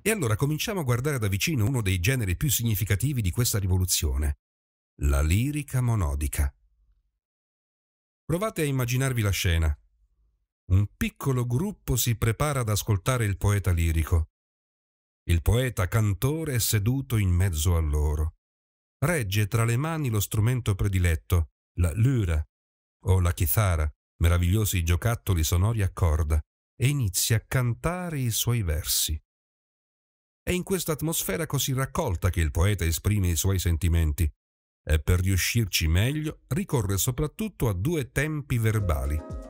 E allora cominciamo a guardare da vicino uno dei generi più significativi di questa rivoluzione, la lirica monodica. Provate a immaginarvi la scena. Un piccolo gruppo si prepara ad ascoltare il poeta lirico. Il poeta cantore è seduto in mezzo a loro. Regge tra le mani lo strumento prediletto, la lura o la chithara, meravigliosi giocattoli sonori a corda, e inizia a cantare i suoi versi. È in questa atmosfera così raccolta che il poeta esprime i suoi sentimenti e per riuscirci meglio ricorre soprattutto a due tempi verbali,